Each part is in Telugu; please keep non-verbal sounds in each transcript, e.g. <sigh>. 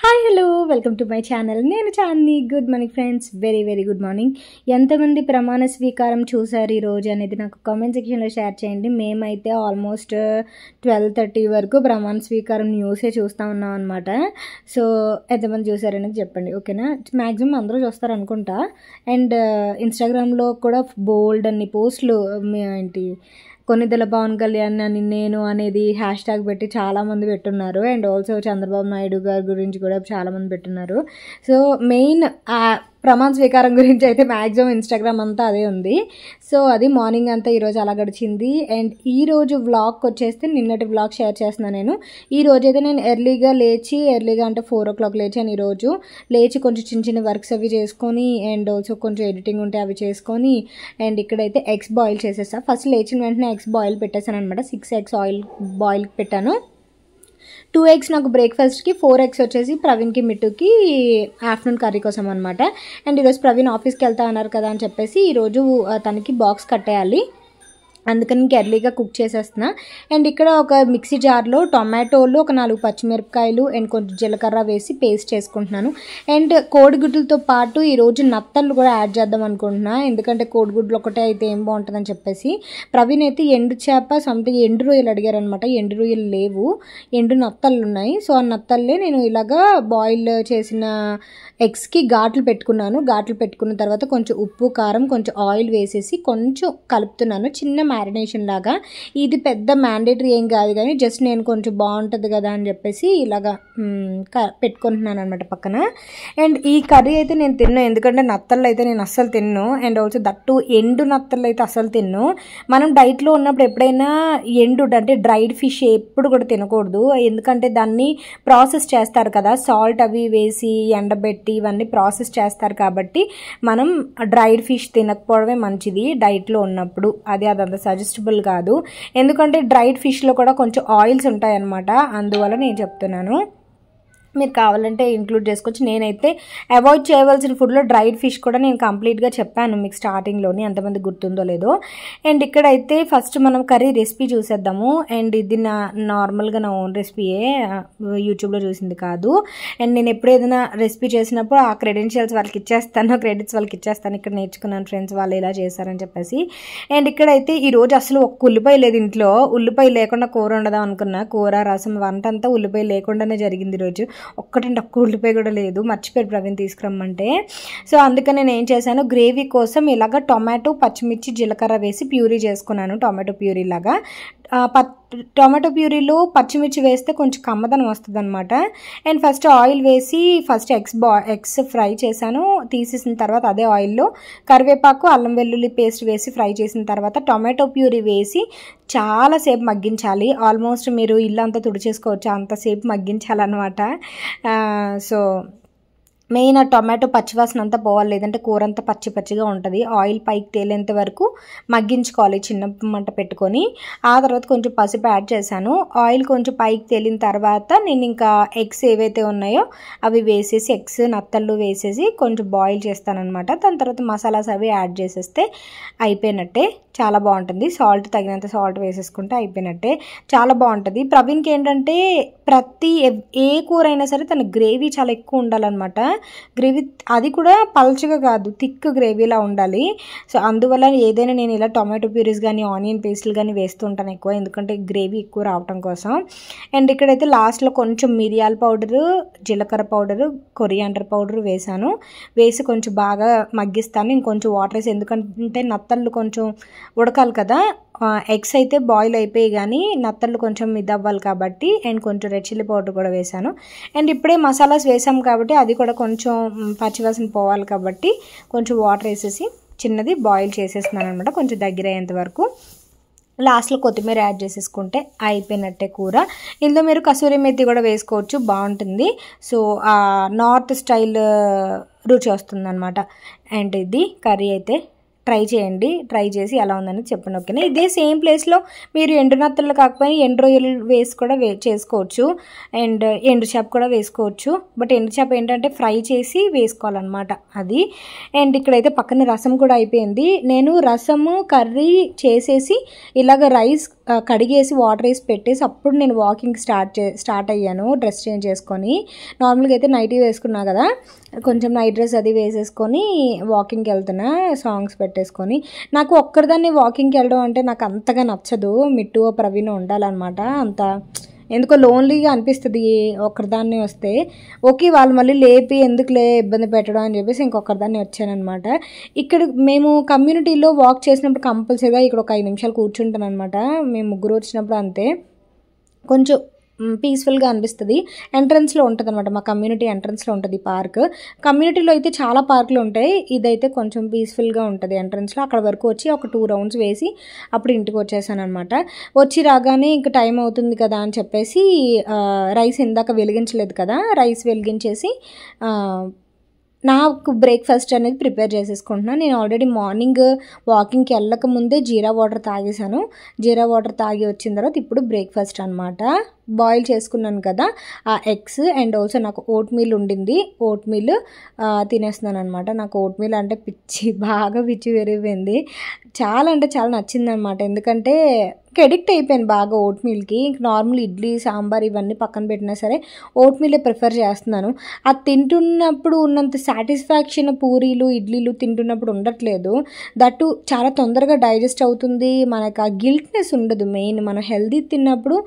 hi hello welcome to my channel నేను Chandi good morning friends very very good morning ఎంతమంది ప్రమాణ స్వీకారం చూసారు ఈరోజు అనేది నాకు కామెంట్ సెక్షన్లో షేర్ చేయండి మేమైతే ఆల్మోస్ట్ ట్వెల్వ్ uh, థర్టీ వరకు ప్రమాణ స్వీకారం న్యూసే చూస్తూ ఉన్నాం అనమాట సో ఎంతమంది చూసారనేది చెప్పండి ఓకేనా మ్యాక్సిమం అందరూ చూస్తారు అనుకుంటా అండ్ ఇన్స్టాగ్రామ్లో uh, కూడా బోల్డ్ అన్ని పోస్టులు uh, ఏంటి కొన్నిదెల పవన్ కళ్యాణ్ అని నేను అనేది హ్యాష్ ట్యాగ్ పెట్టి చాలామంది పెట్టున్నారు అండ్ ఆల్సో చంద్రబాబు నాయుడు గారి గురించి కూడా చాలామంది పెట్టున్నారు సో మెయిన్ ప్రమాణ స్వీకారం గురించి అయితే మ్యాక్సిమం ఇన్స్టాగ్రామ్ అంతా అదే ఉంది సో అది మార్నింగ్ అంతా ఈరోజు అలా గడిచింది అండ్ ఈరోజు వ్లాగ్ వచ్చేస్తే నిన్నటి వ్లాగ్ షేర్ చేస్తున్నాను నేను ఈ అయితే నేను ఎర్లీగా లేచి ఎర్లీగా అంటే ఫోర్ ఓ క్లాక్ లేచాను ఈరోజు లేచి కొంచెం చిన్న చిన్న వర్క్స్ అవి చేసుకొని అండ్ ఆల్సో కొంచెం ఎడిటింగ్ ఉంటే అవి చేసుకొని అండ్ ఇక్కడైతే ఎగ్స్ బాయిల్ చేసేసా ఫస్ట్ లేచిన వెంటనే ఎగ్స్ బాయిల్ పెట్టేశాను అనమాట సిక్స్ ఎగ్స్ ఆయిల్ బాయిల్ పెట్టాను టూ ఎగ్స్ నాకు బ్రేక్ఫాస్ట్కి ఫోర్ ఎగ్స్ వచ్చేసి ప్రవీణ్కి మిట్టుకి ఆఫ్టర్నూన్ కర్రీ కోసం అనమాట అండ్ ఈరోజు ప్రవీణ్ ఆఫీస్కి వెళ్తా అన్నారు కదా అని చెప్పేసి ఈరోజు తనకి బాక్స్ కట్టేయాలి అందుకని ఎర్లీగా కుక్ చేసేస్తున్నా అండ్ ఇక్కడ ఒక మిక్సీ జార్లో టొమాటోలు ఒక నాలుగు పచ్చిమిరపకాయలు అండ్ కొంచెం జీలకర్ర వేసి పేస్ట్ చేసుకుంటున్నాను అండ్ కోడిగుడ్లతో పాటు ఈరోజు నత్తలు కూడా యాడ్ చేద్దాం అనుకుంటున్నా ఎందుకంటే కోడిగుడ్లు ఒకటే అయితే ఏం బాగుంటుందని చెప్పేసి ప్రవీణ్ అయితే ఎండు చేప సంథింగ్ ఎండు రొయ్యలు అడిగారనమాట ఎండు రొయ్యలు లేవు ఎండు నత్తలు ఉన్నాయి సో ఆ నత్తల్లే నేను ఇలాగా బాయిల్ చేసిన ఎగ్స్కి ఘాట్లు పెట్టుకున్నాను ఘాట్లు పెట్టుకున్న తర్వాత కొంచెం ఉప్పు కారం కొంచెం ఆయిల్ వేసేసి కొంచెం కలుపుతున్నాను చిన్న మ్యారినేషన్ లాగా ఇది పెద్ద మ్యాండేటరీ ఏం కాదు కానీ జస్ట్ నేను కొంచెం బాగుంటుంది కదా అని చెప్పేసి ఇలాగా పెట్టుకుంటున్నాను అనమాట పక్కన అండ్ ఈ కర్రీ అయితే నేను తిన్నాను ఎందుకంటే నత్తలు అయితే నేను అస్సలు తిన్ను అండ్ ఆల్సో దట్టు ఎండు నత్తలు అయితే అస్సలు తిన్ను మనం డైట్లో ఉన్నప్పుడు ఎప్పుడైనా ఎండు అంటే డ్రైడ్ ఫిష్ ఎప్పుడు కూడా తినకూడదు ఎందుకంటే దాన్ని ప్రాసెస్ చేస్తారు కదా సాల్ట్ అవి వేసి ఎండబెట్టి ఇవన్నీ ప్రాసెస్ చేస్తారు కాబట్టి మనం డ్రైడ్ ఫిష్ తినకపోవడమే మంచిది డైట్లో ఉన్నప్పుడు అదే అదంతా సజెస్టబుల్ కాదు ఎందుకంటే డ్రైడ్ ఫిష్లో కూడా కొంచెం ఆయిల్స్ ఉంటాయన్నమాట అందువల్ల నేను చెప్తున్నాను మీరు కావాలంటే ఇంక్లూడ్ చేసుకోవచ్చు నేనైతే అవాయిడ్ చేయవలసిన ఫుడ్లో డ్రైడ్ ఫిష్ కూడా నేను కంప్లీట్గా చెప్పాను మీకు స్టార్టింగ్లోని ఎంతమంది గుర్తుందో లేదో అండ్ ఇక్కడైతే ఫస్ట్ మనం కర్రీ రెసిపీ చూసేద్దాము అండ్ ఇది నా నార్మల్గా నా ఓన్ రెసిపీయే యూట్యూబ్లో చూసింది కాదు అండ్ నేను ఎప్పుడు ఏదైనా రెసిపీ చేసినప్పుడు ఆ క్రెడెన్షియల్స్ వాళ్ళకి ఇచ్చేస్తాను క్రెడిట్స్ వాళ్ళకి ఇచ్చేస్తాను ఇక్కడ నేర్చుకున్నాను ఫ్రెండ్స్ వాళ్ళు ఇలా చేశారని చెప్పేసి అండ్ ఇక్కడైతే ఈరోజు అసలు ఒక్క ఉల్లిపాయ లేదు ఇంట్లో ఉల్లిపాయ లేకుండా కూర ఉండదాం అనుకున్నా కూర రసం వంట అంతా ఉల్లిపాయ లేకుండానే జరిగింది ఈరోజు ఒక్కటంటే ఒక్క ఉల్లిపాయ కూడా లేదు మర్చిపోయారు ప్రవీణ్ తీసుకురమ్మంటే సో అందుకని నేను ఏం చేశాను గ్రేవీ కోసం ఇలాగ టొమాటో పచ్చిమిర్చి జీలకర్ర వేసి ప్యూరీ చేసుకున్నాను టొమాటో ప్యూరీ లాగా టొమాటో ప్యూరీలో పచ్చిమిర్చి వేస్తే కొంచెం కమ్మదనం వస్తుంది అనమాట అండ్ ఫస్ట్ ఆయిల్ వేసి ఫస్ట్ ఎగ్స్ బా ఎగ్స్ ఫ్రై చేశాను తీసేసిన తర్వాత అదే ఆయిల్లో కరివేపాకు అల్లం వెల్లుల్లి పేస్ట్ వేసి ఫ్రై చేసిన తర్వాత టొమాటో ప్యూరీ వేసి చాలాసేపు మగ్గించాలి ఆల్మోస్ట్ మీరు ఇల్లు అంతా తుడిచేసుకోవచ్చు అంతసేపు మగ్గించాలన్నమాట సో మెయిన్ ఆ టొమాటో పచ్చివాసన అంతా పోవాలి లేదంటే కూర అంతా పచ్చి పచ్చిగా ఉంటుంది ఆయిల్ పైకి తేలేంత వరకు మగ్గించుకోవాలి చిన్న మంట పెట్టుకొని ఆ తర్వాత కొంచెం పసుపు యాడ్ చేశాను ఆయిల్ కొంచెం పైకి తేలిన తర్వాత నేను ఇంకా ఎగ్స్ ఏవైతే ఉన్నాయో అవి వేసేసి ఎగ్స్ నత్తళ్ళు వేసేసి కొంచెం బాయిల్ చేస్తానమాట దాని తర్వాత మసాలాస్ అవి యాడ్ చేసేస్తే అయిపోయినట్టే చాలా బాగుంటుంది సాల్ట్ తగినంత సాల్ట్ వేసేసుకుంటే అయిపోయినట్టే చాలా బాగుంటుంది ప్రవీణ్కి ఏంటంటే ప్రతి ఏ కూర అయినా సరే తన గ్రేవీ చాలా ఎక్కువ ఉండాలన్నమాట గ్రేవీ అది కూడా పల్చగా కాదు థిక్ గ్రేవీలా ఉండాలి సో అందువల్ల ఏదైనా నేను ఇలా టొమాటో ప్యూరీస్ కానీ ఆనియన్ పేస్ట్లు కానీ వేస్తుంటాను ఎక్కువ ఎందుకంటే గ్రేవీ ఎక్కువ రావటం కోసం అండ్ ఇక్కడైతే లాస్ట్లో కొంచెం మిరియాల పౌడరు జీలకర్ర పౌడరు కొరియాండర్ పౌడరు వేసాను వేసి కొంచెం బాగా మగ్గిస్తాను ఇంకొంచెం వాటర్ వేసి ఎందుకంటే నత్తళ్ళు కొంచెం ఉడకాలి కదా ఎగ్స్ అయితే బాయిల్ అయిపోయి కానీ నత్తలు కొంచెం ఇదవ్వాలి కాబట్టి అండ్ కొంచెం రెడ్ చిల్లీ పౌడర్ కూడా వేసాను అండ్ ఇప్పుడే మసాలాస్ వేసాం కాబట్టి అది కూడా కొంచెం పచ్చివాసన పోవాలి కాబట్టి కొంచెం వాటర్ వేసేసి చిన్నది బాయిల్ చేసేస్తున్నాను అనమాట కొంచెం దగ్గర అయ్యేంత వరకు లాస్ట్లో కొత్తిమీర యాడ్ చేసేసుకుంటే అయిపోయినట్టే కూర ఇందులో మీరు కసూరి మెత్తి కూడా వేసుకోవచ్చు బాగుంటుంది సో నార్త్ స్టైల్ రుచి అనమాట అండ్ ఇది కర్రీ అయితే ట్రై చేయండి ట్రై చేసి ఎలా ఉందని చెప్పండి ఓకేనా ఇదే సేమ్ ప్లేస్లో మీరు ఎండు నత్తలు కాకపోయినా ఎండు రొయ్యలు వేసి కూడా వే చేసుకోవచ్చు అండ్ ఎండు చేప కూడా వేసుకోవచ్చు బట్ ఎండు చేప ఏంటంటే ఫ్రై చేసి వేసుకోవాలన్నమాట అది అండ్ ఇక్కడైతే పక్కన రసం కూడా అయిపోయింది నేను రసము కర్రీ చేసేసి ఇలాగ రైస్ కడిగేసి వాటర్ వేసి పెట్టేసి అప్పుడు నేను వాకింగ్ స్టార్ట్ చే స్టార్ట్ అయ్యాను డ్రెస్ చేంజ్ చేసుకొని నార్మల్గా అయితే నైటీ వేసుకున్నా కదా కొంచెం నైట్ డ్రెస్ అది వేసేసుకొని వాకింగ్కి వెళ్తున్నా సాంగ్స్ పెట్టేసుకొని నాకు ఒక్కరిదాన్ని వాకింగ్కి వెళ్ళడం అంటే నాకు అంతగా నచ్చదు మిట్టు ప్రవీణ్ ఉండాలన్నమాట అంత ఎందుకో లోన్లీగా అనిపిస్తుంది ఒకరిదాన్ని వస్తే ఓకే వాళ్ళు మళ్ళీ లేపి ఎందుకులే ఇబ్బంది పెట్టడం అని చెప్పేసి ఇంకొకరిదాన్ని వచ్చానమాట ఇక్కడ మేము కమ్యూనిటీలో వాక్ చేసినప్పుడు కంపల్సరీగా ఇక్కడ ఒక ఐదు నిమిషాలు కూర్చుంటాను అనమాట మేము ముగ్గురు వచ్చినప్పుడు అంతే కొంచెం పీస్ఫుల్గా అనిపిస్తుంది ఎంట్రన్స్లో ఉంటుంది అనమాట మా కమ్యూనిటీ ఎంట్రన్స్లో ఉంటుంది పార్క్ కమ్యూనిటీలో అయితే చాలా పార్కులు ఉంటాయి ఇదైతే కొంచెం పీస్ఫుల్గా ఉంటుంది ఎంట్రన్స్లో అక్కడ వరకు వచ్చి ఒక టూ రౌండ్స్ వేసి అప్పుడు ఇంటికి వచ్చేసాను అనమాట వచ్చి రాగానే ఇంక టైం అవుతుంది కదా అని చెప్పేసి రైస్ ఇందాక వెలిగించలేదు కదా రైస్ వెలిగించేసి నాకు బ్రేక్ఫాస్ట్ అనేది ప్రిపేర్ చేసేసుకుంటున్నాను నేను ఆల్రెడీ మార్నింగ్ వాకింగ్కి వెళ్ళక ముందే జీరా వాటర్ తాగేశాను జీరా వాటర్ తాగి వచ్చిన తర్వాత ఇప్పుడు బ్రేక్ఫాస్ట్ అనమాట బాయిల్ చేసుకున్నాను కదా ఆ ఎగ్స్ అండ్ ఆల్సో నాకు ఓట్ మీల్ ఉండింది ఓట్ మీల్ తినేస్తున్నాను అనమాట నాకు ఓట్ మీల్ అంటే పిచ్చి <laughs> బాగా పిచ్చి పెరిగిపోయింది చాలా అంటే చాలా నచ్చింది అనమాట ఎందుకంటే ఎడిక్ట్ అయిపోయాను బాగా ఓట్ మీల్కి ఇంక నార్మల్ ఇడ్లీ సాంబార్ ఇవన్నీ పక్కన పెట్టినా సరే ఓట్ మీలే ప్రిఫర్ చేస్తున్నాను అది తింటున్నప్పుడు ఉన్నంత సాటిస్ఫాక్షన్ పూరీలు ఇడ్లీలు తింటున్నప్పుడు ఉండట్లేదు దట్టు చాలా తొందరగా డైజెస్ట్ అవుతుంది మనకు ఆ గిల్ట్నెస్ ఉండదు మెయిన్ మనం హెల్దీ తిన్నప్పుడు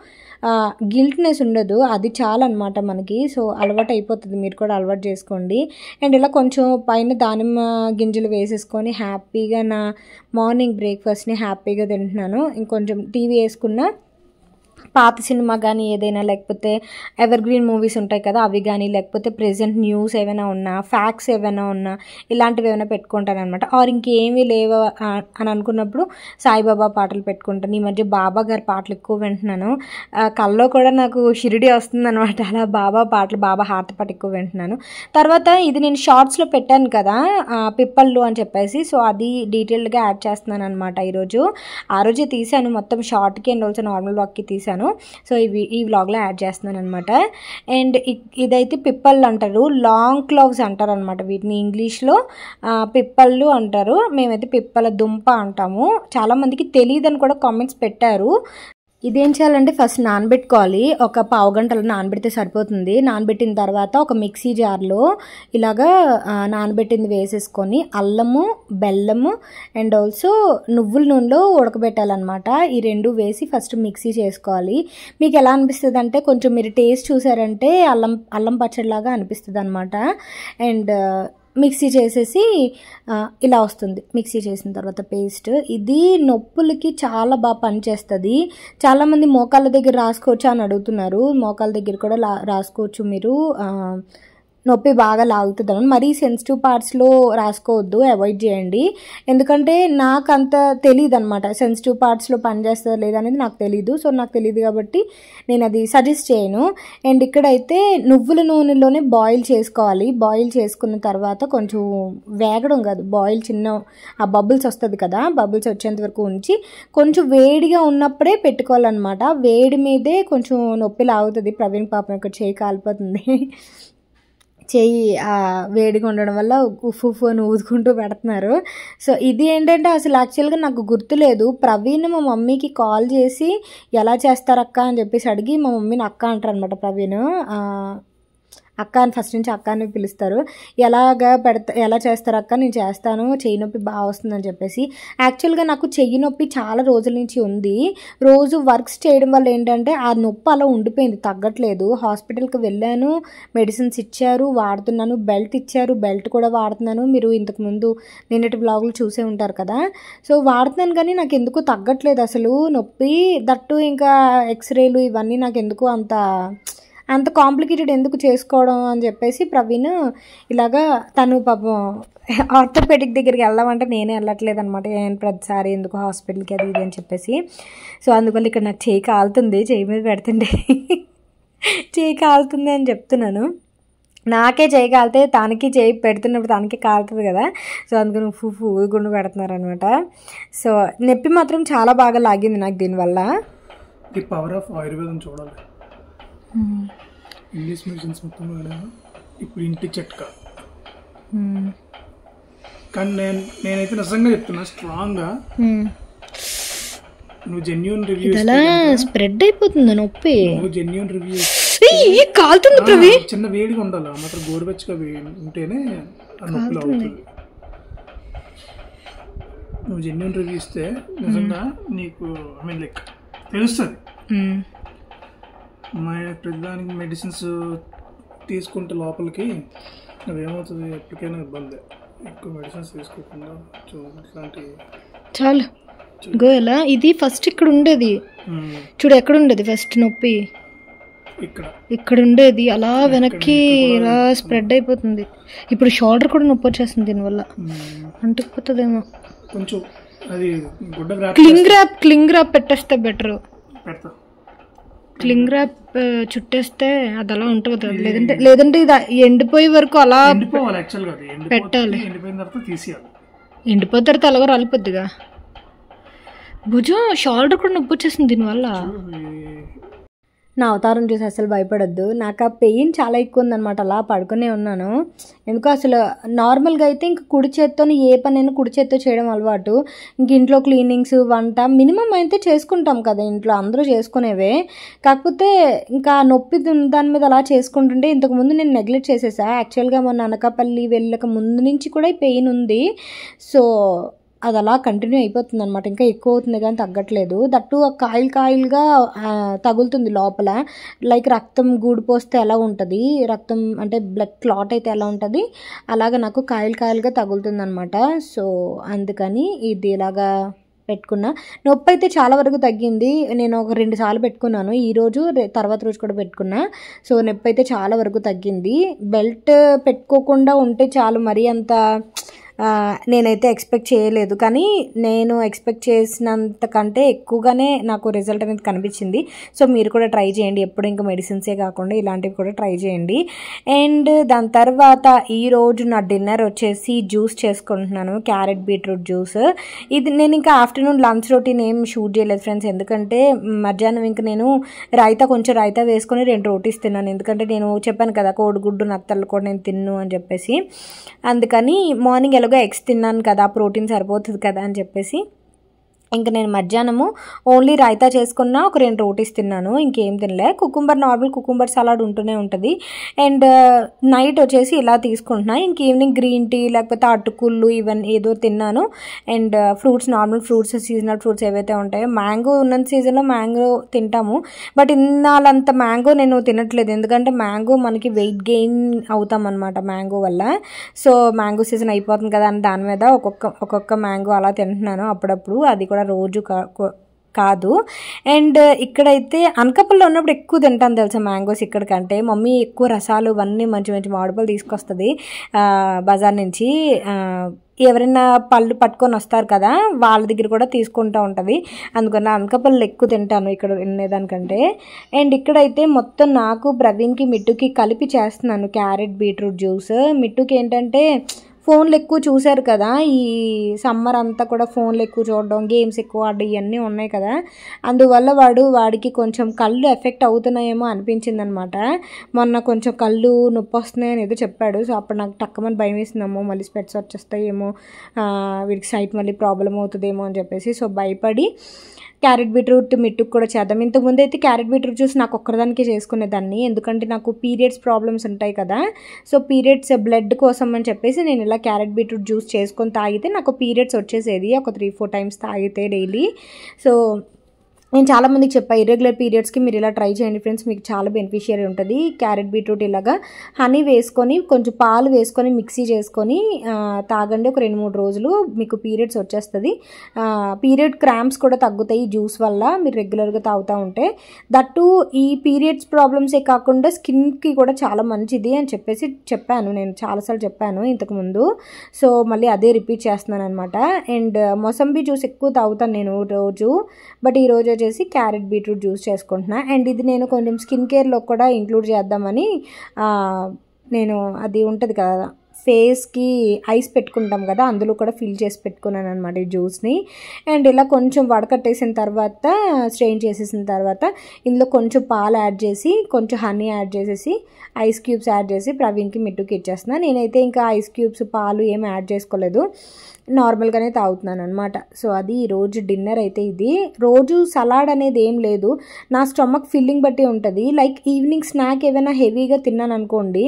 గిల్ట్నెస్ ఉండదు అది చాలా అనమాట మనకి సో అలవాటు అయిపోతుంది మీరు కూడా అలవాటు చేసుకోండి అండ్ ఇలా కొంచెం పైన దానిమ్మ గింజలు వేసేసుకొని హ్యాపీగా నా మార్నింగ్ బ్రేక్ఫాస్ట్ని హ్యాపీగా తింటున్నాను ఇంకొంచెం టీవీ వేసుకున్న పాత సినిమా కానీ ఏదైనా లేకపోతే ఎవర్ గ్రీన్ మూవీస్ ఉంటాయి కదా అవి కానీ లేకపోతే ప్రెజెంట్ న్యూస్ ఏమైనా ఉన్నా ఫ్యాక్స్ ఏమైనా ఉన్నా ఇలాంటివి ఏమైనా పెట్టుకుంటాను అనమాట ఆర్ ఇంకేమీ లేవు అని అనుకున్నప్పుడు సాయిబాబా పాటలు పెట్టుకుంటాను ఈ మధ్య బాబా గారి పాటలు ఎక్కువ వింటున్నాను కల్లో కూడా నాకు షిరిడి వస్తుంది అనమాట అలా బాబా పాటలు బాబా హార్ట్ పాట ఎక్కువ వింటున్నాను తర్వాత ఇది నేను షార్ట్స్లో పెట్టాను కదా పిప్పళ్ళు అని చెప్పేసి సో అది డీటెయిల్డ్గా యాడ్ చేస్తున్నాను అనమాట ఈరోజు ఆ రోజే తీశాను మొత్తం షార్ట్కి అండ్ ఆల్సో నార్మల్ వాక్కి తీశాను చేశాను సో ఇవి ఈ వ్లాగ్లో యాడ్ చేస్తున్నాను అనమాట అండ్ ఇదైతే పిప్పళ్ళు అంటారు లాంగ్ క్లవ్స్ అంటారు అనమాట వీటిని ఇంగ్లీష్లో పిప్పళ్ళు అంటారు మేమైతే పిప్పల దుంప అంటాము చాలామందికి తెలియదని కూడా కామెంట్స్ పెట్టారు ఇదేం చేయాలంటే ఫస్ట్ నానబెట్టుకోవాలి ఒక పావు గంటలో నానబెడితే సరిపోతుంది నానబెట్టిన తర్వాత ఒక మిక్సీ జార్లో ఇలాగా నానబెట్టింది వేసేసుకొని అల్లము బెల్లము అండ్ ఆల్సో నువ్వుల నూనెలో ఉడకబెట్టాలన్నమాట ఈ రెండు వేసి ఫస్ట్ మిక్సీ చేసుకోవాలి మీకు ఎలా అనిపిస్తుంది అంటే కొంచెం మీరు టేస్ట్ చూసారంటే అల్లం అల్లం పచ్చడిలాగా అనిపిస్తుంది అనమాట అండ్ మిక్సీ చేసేసి ఇలా వస్తుంది మిక్సీ చేసిన తర్వాత పేస్ట్ ఇది నొప్పులకి చాలా బాగా పనిచేస్తుంది చాలామంది మోకాళ్ళ దగ్గర రాసుకోవచ్చు అని అడుగుతున్నారు మోకాళ్ళ దగ్గర కూడా రాసుకోవచ్చు మీరు నొప్పి బాగా లాగుతుందని మరీ సెన్సిటివ్ పార్ట్స్లో రాసుకోవద్దు అవాయిడ్ చేయండి ఎందుకంటే నాకు అంత తెలియదు అనమాట సెన్సిటివ్ పార్ట్స్లో పనిచేస్తుందో అనేది నాకు తెలియదు సో నాకు తెలియదు కాబట్టి నేను అది సజెస్ట్ చేయను అండ్ ఇక్కడైతే నువ్వుల నూనెలోనే బాయిల్ చేసుకోవాలి బాయిల్ చేసుకున్న తర్వాత కొంచెం వేగడం కాదు బాయిల్ చిన్న ఆ బబుల్స్ వస్తుంది కదా బబుల్స్ వచ్చేంత వరకు ఉంచి కొంచెం వేడిగా ఉన్నప్పుడే పెట్టుకోవాలన్నమాట వేడి మీదే కొంచెం నొప్పి లాగుతుంది ప్రవీణ్ పాపం యొక్క చేయి కాలిపోతుంది చేయి వేడిగా ఉండడం వల్ల ఉఫ్ ఉఫ్ అని ఊదుకుంటూ పెడుతున్నారు సో ఇది ఏంటంటే అసలు యాక్చువల్గా నాకు గుర్తులేదు ప్రవీణ్ మా మమ్మీకి కాల్ చేసి ఎలా చేస్తారు అని చెప్పేసి అడిగి మా మమ్మీని అక్క అంటారు అనమాట ప్రవీణ్ అక్క అని ఫస్ట్ నుంచి అక్క అని పిలుస్తారు ఎలాగ పెడతా ఎలా చేస్తారు అక్క నేను చేస్తాను చెయ్యి నొప్పి బాగా వస్తుందని చెప్పేసి యాక్చువల్గా నాకు చెయ్యి నొప్పి చాలా రోజుల నుంచి ఉంది రోజు వర్క్స్ చేయడం వల్ల ఏంటంటే ఆ నొప్పి అలా ఉండిపోయింది తగ్గట్లేదు హాస్పిటల్కి వెళ్ళాను మెడిసిన్స్ ఇచ్చారు వాడుతున్నాను బెల్ట్ ఇచ్చారు బెల్ట్ కూడా వాడుతున్నాను మీరు ఇంతకుముందు నిన్నటి బ్లాగులు చూసే ఉంటారు కదా సో వాడుతున్నాను కానీ నాకు ఎందుకు తగ్గట్లేదు అసలు నొప్పి దట్టు ఇంకా ఎక్స్రేలు ఇవన్నీ నాకు ఎందుకు అంత అంత కాంప్లికేటెడ్ ఎందుకు చేసుకోవడం అని చెప్పేసి ప్రవీణ్ ఇలాగా తను పాపం ఆర్థోపెడిక్ దగ్గరికి వెళ్ళామంటే నేనే వెళ్ళట్లేదు అనమాట ఏం ప్రతిసారి ఎందుకు హాస్పిటల్కి అది ఇది అని చెప్పేసి సో అందువల్ల ఇక్కడ నాకు చేయి కాలుతుంది చేయి మీద పెడుతుండే చేయి కాలుతుంది అని చెప్తున్నాను నాకే చేయి కాలితే తనకి చేయి పెడుతున్నప్పుడు తనకి కాలుతుంది కదా సో అందుకని ఉప్పు ఉప్పు పెడుతున్నారు పెడుతున్నారనమాట సో నొప్పి మాత్రం చాలా బాగా లాగింది నాకు దీనివల్ల ది పవర్ ఆఫ్ ఆయుర్వేదం చూడాలి ఇంగ్లీష్ మెడిసిన్స్ మొత్తం కూడా ఇప్పుడు ఇంటి చెట్క కానీ నేను నేనైతే నిజంగా చెప్తున్నా స్ట్రాంగ్గా నువ్వు జెన్యున్ రివ్యూ అలా స్ప్రెడ్ అయిపోతుంది నొప్పి నువ్వు జెన్యున్ రివ్యూ కాలుతుంది ప్రవీ చిన్న వేడిగా ఉండాలి మాత్రం గోరువెచ్చగా ఉంటేనే నొప్పిలో అవుతుంది నువ్వు జెన్యున్ రివ్యూ ఇస్తే నిజంగా నీకు ఐ మీన్ లైక్ తెలుస్తుంది మా ప్రతిదానికి మెడిసిన్స్ తీసుకుంటే లోపలికి ఏమవుతుంది ఎప్పటికైనా ఇబ్బంది ఎక్కువ మెడిసిన్స్ తీసుకోకుండా ఇట్లాంటి చాలు గోయలా ఇది ఫస్ట్ ఇక్కడ ఉండేది చూడు ఎక్కడ ఉండేది ఫస్ట్ నొప్పి ఇక్కడ ఉండేది అలా వెనక్కి ఇలా స్ప్రెడ్ అయిపోతుంది ఇప్పుడు షోల్డర్ కూడా నొప్పి వచ్చేస్తుంది దీనివల్ల అంటుకుపోతుందేమో కొంచెం అది క్లింగ్ ర్యాప్ క్లింగ్ ర్యాప్ పెట్టేస్తే బెటర్ పెడతా క్లింగ్ ర్యాప్ చుట్టేస్తే అది అలా ఉంటుంది లేదంటే లేదంటే ఇది ఎండిపోయే వరకు అలా పెట్టాలి ఎండిపోయిన తర్వాత అలాగే రాలిపోద్దిగా భుజం షోల్డర్ కూడా నొప్పి వచ్చేసింది దీనివల్ల నా అవతారం చూసి అసలు భయపడద్దు నాకు ఆ పెయిన్ చాలా ఎక్కువ ఉందనమాట అలా పడుకునే ఉన్నాను ఎందుకో అసలు నార్మల్గా అయితే ఇంక కుడి చేత్తోని ఏ పనైనా కుడి చేత్తో చేయడం అలవాటు ఇంక ఇంట్లో క్లీనింగ్స్ వంట మినిమం అయితే చేసుకుంటాం కదా ఇంట్లో అందరూ చేసుకునేవే కాకపోతే ఇంకా నొప్పి దాని మీద అలా చేసుకుంటుంటే ఇంతకుముందు నేను నెగ్లెక్ట్ చేసేసా యాక్చువల్గా మొన్న అనకాపల్లి వెళ్ళక ముందు నుంచి కూడా ఈ పెయిన్ ఉంది సో అది అలా కంటిన్యూ అయిపోతుంది అనమాట ఇంకా ఎక్కువ అవుతుంది కానీ తగ్గట్లేదు దట్టు కాయలు కాయలుగా తగులుతుంది లోపల లైక్ రక్తం గూడు పోస్తే ఎలా ఉంటుంది రక్తం అంటే బ్లడ్ క్లాట్ అయితే ఎలా ఉంటుంది అలాగ నాకు కాయలు కాయలుగా తగులుతుంది అనమాట సో అందుకని ఇది ఇలాగా పెట్టుకున్నా నొప్పి అయితే చాలా వరకు తగ్గింది నేను ఒక రెండు సార్లు పెట్టుకున్నాను ఈరోజు తర్వాత రోజు కూడా పెట్టుకున్నా సో నొప్పి అయితే చాలా వరకు తగ్గింది బెల్ట్ పెట్టుకోకుండా ఉంటే చాలు మరీ అంత నేనైతే ఎక్స్పెక్ట్ చేయలేదు కానీ నేను ఎక్స్పెక్ట్ చేసినంత కంటే ఎక్కువగానే నాకు రిజల్ట్ అనేది కనిపించింది సో మీరు కూడా ట్రై చేయండి ఎప్పుడు ఇంకా మెడిసిన్సే కాకుండా ఇలాంటివి కూడా ట్రై చేయండి అండ్ దాని తర్వాత ఈరోజు నా డిన్నర్ వచ్చేసి జ్యూస్ చేసుకుంటున్నాను క్యారెట్ బీట్రూట్ జ్యూస్ ఇది నేను ఇంకా ఆఫ్టర్నూన్ లంచ్ రోటీని ఏం షూట్ చేయలేదు ఫ్రెండ్స్ ఎందుకంటే మధ్యాహ్నం ఇంకా నేను రైతా కొంచెం రైతా వేసుకొని రెండు రోటీస్ తిన్నాను ఎందుకంటే నేను చెప్పాను కదా కోడిగుడ్డు నత్తలు కూడా నేను తిన్ను అని చెప్పేసి అందుకని మార్నింగ్ ఎలా రెగ్యులర్గా ఎగ్స్ తిన్నాను కదా ప్రోటీన్ సరిపోతుంది కదా అని చెప్పేసి ఇంకా నేను మధ్యాహ్నము ఓన్లీ రైతా చేసుకున్న ఒక రెండు రోటీస్ తిన్నాను ఇంకేం తినలే కుకుంబర్ నార్మల్ కుకుంబర్ సలాడ్ ఉంటూనే ఉంటుంది అండ్ నైట్ వచ్చేసి ఇలా తీసుకుంటున్నా ఇంక ఈవినింగ్ గ్రీన్ టీ లేకపోతే అటుకుళ్ళు ఇవన్నీ ఏదో తిన్నాను and fruits normal fruits seasonal fruits ఏవైతే ఉంటాయో మ్యాంగో ఉన్నంత సీజన్లో మ్యాంగో తింటాము బట్ ఇన్నాళ్ళంత మ్యాంగో నేను తినట్లేదు ఎందుకంటే మ్యాంగో మనకి వెయిట్ గెయిన్ అవుతాం అనమాట మ్యాంగో వల్ల సో మ్యాంగో సీజన్ అయిపోతుంది కదా అని దాని మీద ఒక్కొక్క ఒక్కొక్క మ్యాంగో అలా తింటున్నాను అప్పుడప్పుడు అది కూడా కూడా రోజు కా కాదు అండ్ ఇక్కడైతే అనకాపల్లిలో ఉన్నప్పుడు ఎక్కువ తింటాను తెలుసా మ్యాంగోస్ ఇక్కడ కంటే మమ్మీ ఎక్కువ రసాలు ఇవన్నీ మంచి మంచి మామిడిపళ్ళు తీసుకొస్తుంది బజార్ నుంచి ఎవరైనా పళ్ళు పట్టుకొని వస్తారు కదా వాళ్ళ దగ్గర కూడా తీసుకుంటూ ఉంటుంది అందుకని అనకపళ్ళు ఎక్కువ తింటాను ఇక్కడ తినేదానికంటే అండ్ ఇక్కడైతే మొత్తం నాకు ప్రవీణ్కి మిట్టుకి కలిపి చేస్తున్నాను క్యారెట్ బీట్రూట్ జ్యూస్ మిట్టుకి ఏంటంటే ఫోన్లు ఎక్కువ చూశారు కదా ఈ సమ్మర్ అంతా కూడా ఫోన్లు ఎక్కువ చూడడం గేమ్స్ ఎక్కువ ఆడడం ఇవన్నీ ఉన్నాయి కదా అందువల్ల వాడు వాడికి కొంచెం కళ్ళు ఎఫెక్ట్ అవుతున్నాయేమో అనిపించింది అనమాట మొన్న కొంచెం కళ్ళు నొప్పి వస్తున్నాయని ఏదో చెప్పాడు సో అప్పుడు నాకు టక్కమని భయం వేసిందేమో మళ్ళీ స్పెట్స్ వచ్చేస్తాయేమో వీడికి సైట్ మళ్ళీ ప్రాబ్లం అవుతుందేమో అని చెప్పేసి సో భయపడి క్యారెట్ బీట్రూట్ మిట్టుకు కూడా చేద్దాం ఇంతకుముందు అయితే క్యారెట్ బీట్రూట్ జ్యూస్ నాకు ఒక్కరిదానికే చేసుకునేదాన్ని ఎందుకంటే నాకు పీరియడ్స్ ప్రాబ్లమ్స్ ఉంటాయి కదా సో పీరియడ్స్ బ్లడ్ కోసం అని చెప్పేసి నేను ఇలా క్యారెట్ బీట్రూట్ జ్యూస్ చేసుకొని తాగితే నాకు పీరియడ్స్ వచ్చేసేది ఒక త్రీ ఫోర్ టైమ్స్ తాగితే డైలీ సో నేను చాలామందికి చెప్పాను ఇర్రెగ్యులర్ పీరియడ్స్కి మీరు ఇలా ట్రై చేయండి ఫ్రెండ్స్ మీకు చాలా బెనిఫిషియరీ ఉంటుంది క్యారెట్ బీట్రూట్ ఇలాగా హనీ వేసుకొని కొంచెం పాలు వేసుకొని మిక్సీ చేసుకొని తాగండి ఒక రెండు మూడు రోజులు మీకు పీరియడ్స్ వచ్చేస్తుంది పీరియడ్ క్రాంప్స్ కూడా తగ్గుతాయి జ్యూస్ వల్ల మీరు రెగ్యులర్గా తాగుతూ ఉంటే దట్టు ఈ పీరియడ్స్ ప్రాబ్లమ్సే కాకుండా స్కిన్కి కూడా చాలా మంచిది అని చెప్పేసి చెప్పాను నేను చాలాసార్లు చెప్పాను ఇంతకుముందు సో మళ్ళీ అదే రిపీట్ చేస్తున్నాను అనమాట అండ్ మొసంబీ జ్యూస్ ఎక్కువ తాగుతాను నేను రోజు బట్ ఈరోజు వచ్చేసి క్యారెట్ బీట్రూట్ జ్యూస్ చేసుకుంటున్నా అండ్ ఇది నేను కొంచెం స్కిన్ కేర్లో కూడా ఇంక్లూడ్ చేద్దామని నేను అది ఉంటుంది కదా ఫేస్కి ఐస్ పెట్టుకుంటాం కదా అందులో కూడా ఫిల్ చేసి పెట్టుకున్నాను అనమాట ఈ జ్యూస్ని అండ్ ఇలా కొంచెం వడకట్టేసిన తర్వాత స్ట్రెయిన్ చేసేసిన తర్వాత ఇందులో కొంచెం పాలు యాడ్ చేసి కొంచెం హనీ యాడ్ చేసేసి ఐస్ క్యూబ్స్ యాడ్ చేసి ప్రవీణ్కి మిట్టుకి ఇచ్చేస్తున్నాను నేనైతే ఇంకా ఐస్ క్యూబ్స్ పాలు ఏమి యాడ్ చేసుకోలేదు నార్మల్గానే తాగుతున్నాను అనమాట సో అది ఈరోజు డిన్నర్ అయితే ఇది రోజు సలాడ్ అనేది ఏం లేదు నా స్టమక్ ఫిల్లింగ్ బట్టి ఉంటుంది లైక్ ఈవినింగ్ స్నాక్ ఏమైనా హెవీగా తిన్నాను అనుకోండి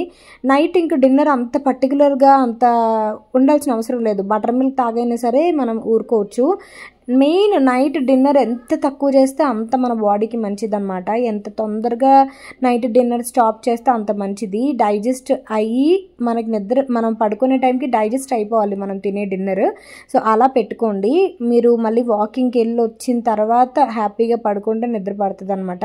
నైట్ ఇంక డిన్నర్ అంత పర్టికులర్ రెగ్యులర్గా అంత ఉండాల్సిన అవసరం లేదు బటర్ మిల్క్ తాగైనా సరే మనం ఊరుకోవచ్చు మెయిన్ నైట్ డిన్నర్ ఎంత తక్కువ చేస్తే అంత మన బాడీకి మంచిదన్నమాట ఎంత తొందరగా నైట్ డిన్నర్ స్టాప్ చేస్తే అంత మంచిది డైజెస్ట్ అయ్యి మనకి నిద్ర మనం పడుకునే టైంకి డైజెస్ట్ అయిపోవాలి మనం తినే డిన్నర్ సో అలా పెట్టుకోండి మీరు మళ్ళీ వాకింగ్కి వెళ్ళి వచ్చిన తర్వాత హ్యాపీగా పడుకుంటే నిద్ర పడుతుంది అనమాట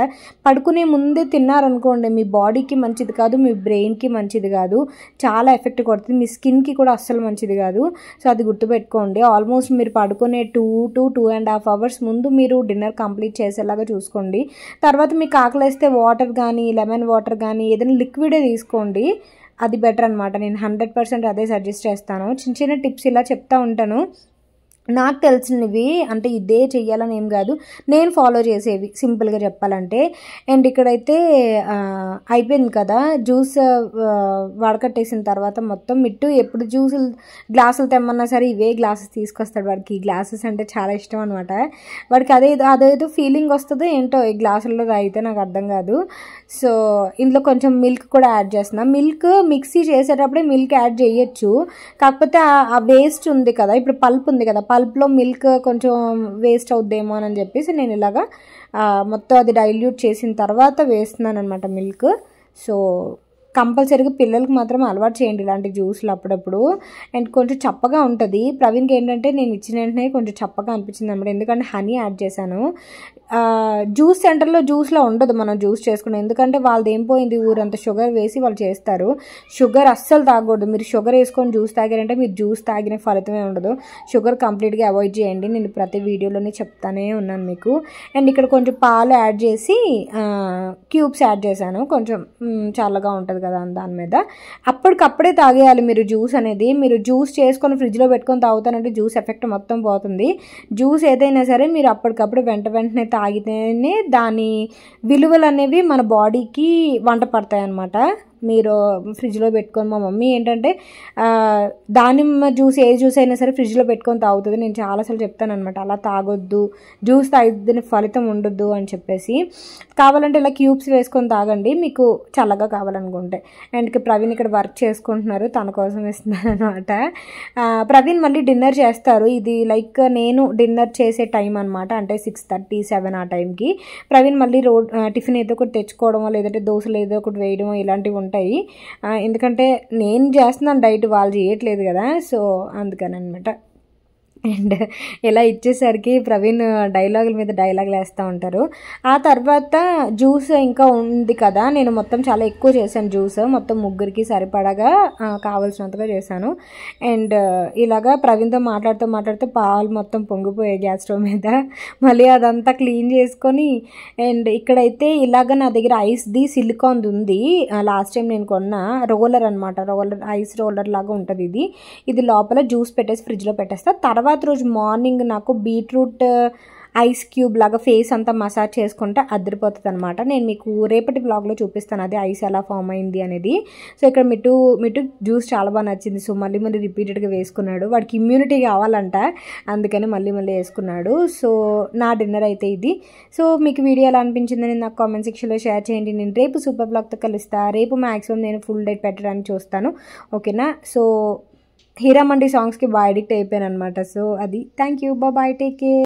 పడుకునే ముందే తిన్నారనుకోండి మీ బాడీకి మంచిది కాదు మీ బ్రెయిన్కి మంచిది కాదు చాలా ఎఫెక్ట్ కొడుతుంది మీ స్కిన్కి కూడా అస్సలు మంచిది కాదు సో అది గుర్తుపెట్టుకోండి ఆల్మోస్ట్ మీరు పడుకునే two to two and half hours ముందు మీరు డిన్నర్ కంప్లీట్ చేసేలాగా చూసుకోండి తర్వాత మీకు వేస్తే వాటర్ కానీ లెమన్ వాటర్ కానీ ఏదైనా లిక్విడే తీసుకోండి అది బెటర్ అనమాట నేను హండ్రెడ్ పర్సెంట్ అదే సజెస్ట్ చేస్తాను చిన్న చిన్న టిప్స్ ఇలా చెప్తూ ఉంటాను నాకు తెలిసినవి అంటే ఇదే చెయ్యాలని ఏం కాదు నేను ఫాలో చేసేవి సింపుల్గా చెప్పాలంటే అండ్ ఇక్కడైతే అయిపోయింది కదా జ్యూస్ వడకట్టేసిన తర్వాత మొత్తం మిట్టు ఎప్పుడు జ్యూసులు గ్లాసులు తెమ్మన్నా సరే ఇవే గ్లాసెస్ తీసుకొస్తాడు వాడికి ఈ గ్లాసెస్ అంటే చాలా ఇష్టం అనమాట వాడికి అదే అదేదో ఫీలింగ్ వస్తుందో ఏంటో ఈ గ్లాసుల్లో అయితే నాకు అర్థం కాదు సో ఇందులో కొంచెం మిల్క్ కూడా యాడ్ చేస్తున్నా మిల్క్ మిక్సీ చేసేటప్పుడే మిల్క్ యాడ్ చేయొచ్చు కాకపోతే ఆ వేస్ట్ ఉంది కదా ఇప్పుడు పల్ప్ ఉంది కదా పల్ప్లో మిల్క్ కొంచెం వేస్ట్ అవుద్దేమో అని చెప్పేసి నేను ఇలాగా మొత్తం అది డైల్యూట్ చేసిన తర్వాత వేస్తున్నాను అనమాట మిల్క్ సో కంపల్సరీగా పిల్లలకు మాత్రం అలవాటు చేయండి ఇలాంటి జ్యూస్లు అప్పుడప్పుడు అండ్ కొంచెం చప్పగా ఉంటుంది ప్రవీణ్కి ఏంటంటే నేను ఇచ్చిన వెంటనే కొంచెం చప్పగా అనిపించింది అనమాట ఎందుకంటే హనీ యాడ్ చేశాను జ్యూస్ సెంటర్లో జ్యూస్లో ఉండదు మనం జ్యూస్ చేసుకున్నాం ఎందుకంటే వాళ్ళది ఏం పోయింది ఊరంత షుగర్ వేసి వాళ్ళు చేస్తారు షుగర్ అస్సలు తాగకూడదు మీరు షుగర్ వేసుకొని జ్యూస్ తాగారంటే మీరు జ్యూస్ తాగిన ఫలితమే ఉండదు షుగర్ కంప్లీట్గా అవాయిడ్ చేయండి నేను ప్రతి వీడియోలోనే చెప్తానే ఉన్నాను మీకు అండ్ ఇక్కడ కొంచెం పాలు యాడ్ చేసి క్యూబ్స్ యాడ్ చేశాను కొంచెం చల్లగా ఉంటుంది కదా దాని మీద అప్పటికప్పుడే తాగేయాలి మీరు జ్యూస్ అనేది మీరు జ్యూస్ చేసుకొని ఫ్రిడ్జ్లో పెట్టుకొని తాగుతానంటే జ్యూస్ ఎఫెక్ట్ మొత్తం పోతుంది జ్యూస్ ఏదైనా సరే మీరు అప్పటికప్పుడు వెంట వెంటనే తాగితేనే దాని విలువలు అనేవి మన బాడీకి వంట పడతాయి అన్నమాట మీరు ఫ్రిడ్జ్లో పెట్టుకొని మా మమ్మీ ఏంటంటే దానిమ్మ జ్యూస్ ఏ జ్యూస్ అయినా సరే ఫ్రిడ్జ్లో పెట్టుకొని తాగుతుంది నేను చాలాసార్లు చెప్తానమాట అలా తాగొద్దు జ్యూస్ తాగితే ఫలితం ఉండొద్దు అని చెప్పేసి కావాలంటే ఇలా క్యూబ్స్ వేసుకొని తాగండి మీకు చల్లగా కావాలనుకుంటే అండ్ ప్రవీణ్ ఇక్కడ వర్క్ చేసుకుంటున్నారు తన కోసం ఇస్తున్నాను అనమాట ప్రవీణ్ మళ్ళీ డిన్నర్ చేస్తారు ఇది లైక్ నేను డిన్నర్ చేసే టైం అనమాట అంటే సిక్స్ థర్టీ సెవెన్ ఆ టైంకి ప్రవీణ్ మళ్ళీ రోడ్ టిఫిన్ ఏదో ఒకటి తెచ్చుకోవడమో లేదంటే దోశలు ఏదో ఒకటి వేయడమో ఇలాంటివి ఉంటాయి ఎందుకంటే నేను చేస్తున్నాను డైట్ వాళ్ళు చేయట్లేదు కదా సో అందుకని అనమాట అండ్ ఇలా ఇచ్చేసరికి ప్రవీణ్ డైలాగుల మీద డైలాగులు వేస్తూ ఉంటారు ఆ తర్వాత జ్యూస్ ఇంకా ఉంది కదా నేను మొత్తం చాలా ఎక్కువ చేశాను జ్యూస్ మొత్తం ముగ్గురికి సరిపడగా కావాల్సినంతగా చేశాను అండ్ ఇలాగా ప్రవీణ్తో మాట్లాడుతూ మాట్లాడుతూ పాలు మొత్తం పొంగిపోయాయి గ్యాస్ స్టవ్ మీద మళ్ళీ అదంతా క్లీన్ చేసుకొని అండ్ ఇక్కడైతే ఇలాగ నా దగ్గర ఐస్ది సిలికాన్ ఉంది లాస్ట్ టైం నేను కొన్న రోలర్ అనమాట రోలర్ ఐస్ రోలర్ లాగా ఉంటుంది ఇది ఇది లోపల జ్యూస్ పెట్టేసి ఫ్రిడ్జ్లో పెట్టేస్తా తర్వాత తర్వాత రోజు మార్నింగ్ నాకు బీట్రూట్ ఐస్ క్యూబ్ లాగా ఫేస్ అంతా మసాజ్ చేసుకుంటే అదిరిపోతుంది అనమాట నేను మీకు రేపటి బ్లాగ్లో చూపిస్తాను అది ఐస్ ఎలా ఫామ్ అయింది అనేది సో ఇక్కడ మిట్టు మిట్టు జ్యూస్ చాలా బాగా నచ్చింది సో మళ్ళీ మళ్ళీ రిపీటెడ్గా వేసుకున్నాడు వాడికి ఇమ్యూనిటీ కావాలంట అందుకని మళ్ళీ మళ్ళీ వేసుకున్నాడు సో నా డిన్నర్ అయితే ఇది సో మీకు వీడియో ఎలా అనిపించిందని నాకు కామెంట్ సెక్షన్లో షేర్ చేయండి నేను రేపు సూపర్ బ్లాగ్తో కలుస్తా రేపు మ్యాక్సిమం నేను ఫుల్ డైట్ పెట్టడానికి చూస్తాను ఓకేనా సో హీరామండి సాంగ్స్కి బాగా అడిక్ట్ అయిపోయాను అనమాట సో అది thank you bye take care